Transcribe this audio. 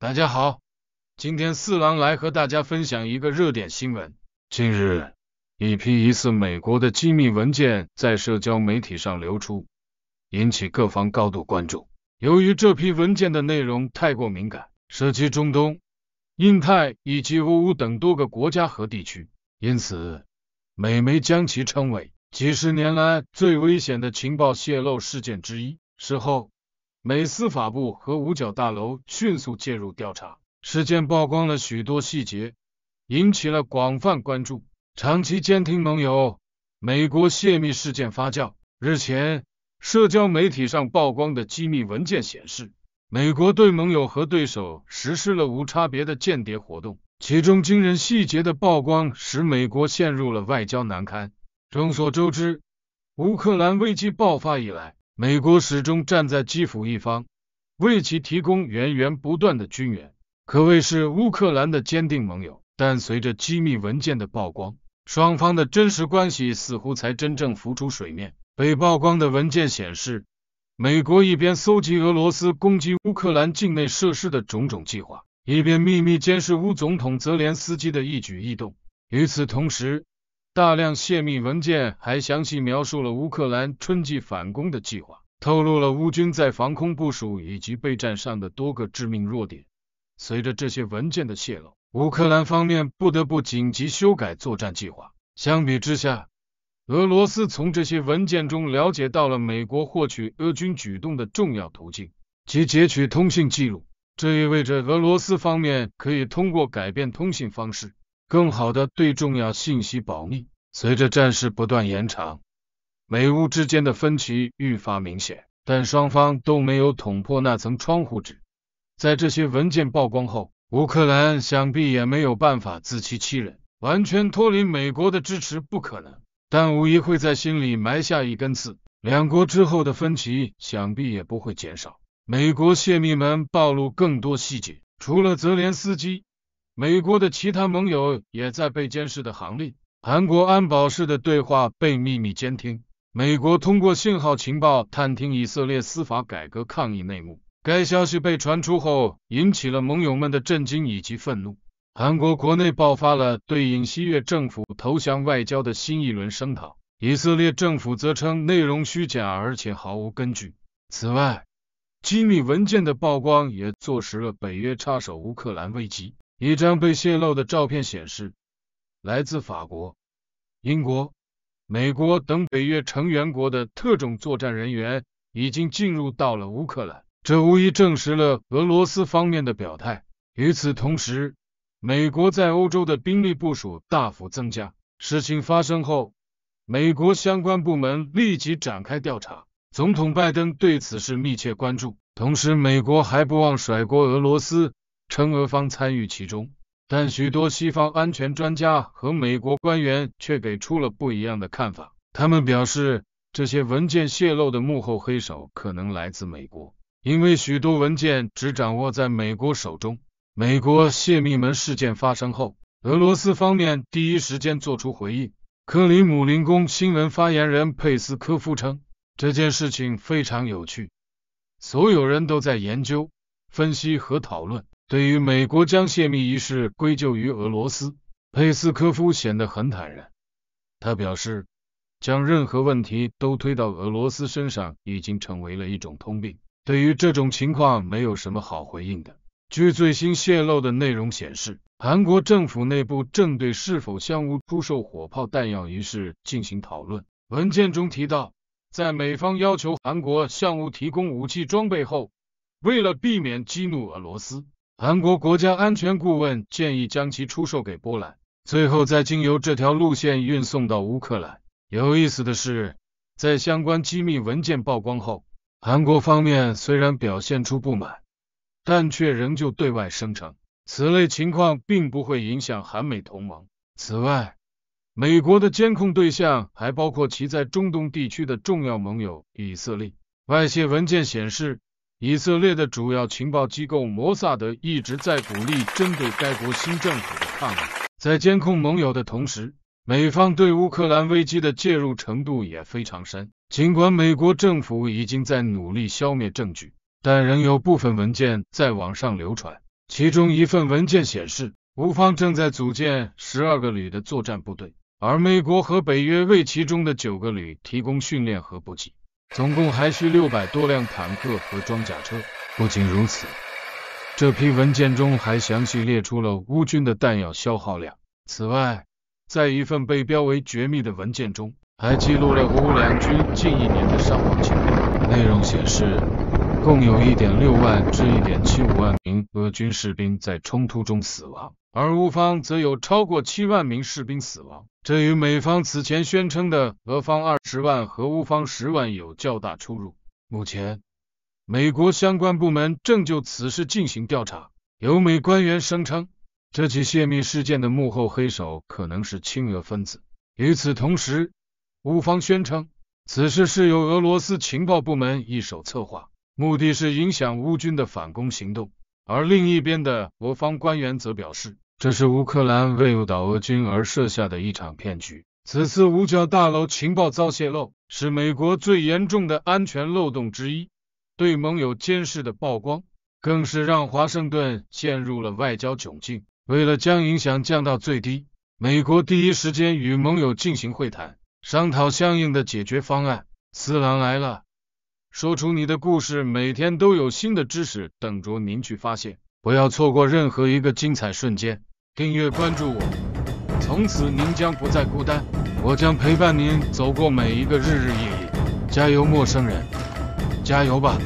大家好，今天四郎来和大家分享一个热点新闻。近日，一批疑似美国的机密文件在社交媒体上流出，引起各方高度关注。由于这批文件的内容太过敏感，涉及中东、印太以及俄乌等多个国家和地区，因此美媒将其称为几十年来最危险的情报泄露事件之一。事后，美司法部和五角大楼迅速介入调查，事件曝光了许多细节，引起了广泛关注。长期监听盟友，美国泄密事件发酵。日前，社交媒体上曝光的机密文件显示，美国对盟友和对手实施了无差别的间谍活动，其中惊人细节的曝光使美国陷入了外交难堪。众所周知，乌克兰危机爆发以来。美国始终站在基辅一方，为其提供源源不断的军援，可谓是乌克兰的坚定盟友。但随着机密文件的曝光，双方的真实关系似乎才真正浮出水面。被曝光的文件显示，美国一边搜集俄罗斯攻击乌克兰境内设施的种种计划，一边秘密监视乌总统泽连斯基的一举一动。与此同时，大量泄密文件还详细描述了乌克兰春季反攻的计划，透露了乌军在防空部署以及备战上的多个致命弱点。随着这些文件的泄露，乌克兰方面不得不紧急修改作战计划。相比之下，俄罗斯从这些文件中了解到了美国获取俄军举动的重要途径，即截取通信记录。这意味着俄罗斯方面可以通过改变通信方式。更好的对重要信息保密。随着战事不断延长，美乌之间的分歧愈发明显，但双方都没有捅破那层窗户纸。在这些文件曝光后，乌克兰想必也没有办法自欺欺人，完全脱离美国的支持不可能，但无疑会在心里埋下一根刺。两国之后的分歧想必也不会减少。美国泄密门暴露更多细节，除了泽连斯基。美国的其他盟友也在被监视的行列。韩国安保室的对话被秘密监听。美国通过信号情报探听以色列司法改革抗议内幕。该消息被传出后，引起了盟友们的震惊以及愤怒。韩国国内爆发了对尹锡悦政府投降外交的新一轮声讨。以色列政府则称内容虚假，而且毫无根据。此外，机密文件的曝光也坐实了北约插手乌克兰危机。一张被泄露的照片显示，来自法国、英国、美国等北约成员国的特种作战人员已经进入到了乌克兰，这无疑证实了俄罗斯方面的表态。与此同时，美国在欧洲的兵力部署大幅增加。事情发生后，美国相关部门立即展开调查，总统拜登对此事密切关注。同时，美国还不忘甩锅俄罗斯。称俄方参与其中，但许多西方安全专家和美国官员却给出了不一样的看法。他们表示，这些文件泄露的幕后黑手可能来自美国，因为许多文件只掌握在美国手中。美国泄密门事件发生后，俄罗斯方面第一时间做出回应。克里姆林宫新闻发言人佩斯科夫称，这件事情非常有趣，所有人都在研究、分析和讨论。对于美国将泄密一事归咎于俄罗斯，佩斯科夫显得很坦然。他表示，将任何问题都推到俄罗斯身上已经成为了一种通病，对于这种情况没有什么好回应的。据最新泄露的内容显示，韩国政府内部正对是否向乌出售火炮弹药一事进行讨论。文件中提到，在美方要求韩国向乌提供武器装备后，为了避免激怒俄罗斯，韩国国家安全顾问建议将其出售给波兰，最后再经由这条路线运送到乌克兰。有意思的是，在相关机密文件曝光后，韩国方面虽然表现出不满，但却仍旧对外声称，此类情况并不会影响韩美同盟。此外，美国的监控对象还包括其在中东地区的重要盟友以色列。外泄文件显示。以色列的主要情报机构摩萨德一直在鼓励针对该国新政府的抗议。在监控盟友的同时，美方对乌克兰危机的介入程度也非常深。尽管美国政府已经在努力消灭证据，但仍有部分文件在网上流传。其中一份文件显示，乌方正在组建十二个旅的作战部队，而美国和北约为其中的九个旅提供训练和补给。总共还需六百多辆坦克和装甲车。不仅如此，这批文件中还详细列出了乌军的弹药消耗量。此外，在一份被标为绝密的文件中，还记录了乌两军近一年的伤亡情况。内容显示，共有一点六万至一点七五万名俄军士兵在冲突中死亡。而乌方则有超过七万名士兵死亡，这与美方此前宣称的俄方二十万和乌方十万有较大出入。目前，美国相关部门正就此事进行调查。有美官员声称，这起泄密事件的幕后黑手可能是亲俄分子。与此同时，乌方宣称，此事是由俄罗斯情报部门一手策划，目的是影响乌军的反攻行动。而另一边的俄方官员则表示，这是乌克兰为误导俄军而设下的一场骗局。此次五角大楼情报遭泄露，是美国最严重的安全漏洞之一。对盟友监视的曝光，更是让华盛顿陷入了外交窘境。为了将影响降到最低，美国第一时间与盟友进行会谈，商讨相应的解决方案。四郎来了。说出你的故事，每天都有新的知识等着您去发现，不要错过任何一个精彩瞬间。订阅关注我，从此您将不再孤单，我将陪伴您走过每一个日日夜夜。加油，陌生人，加油吧！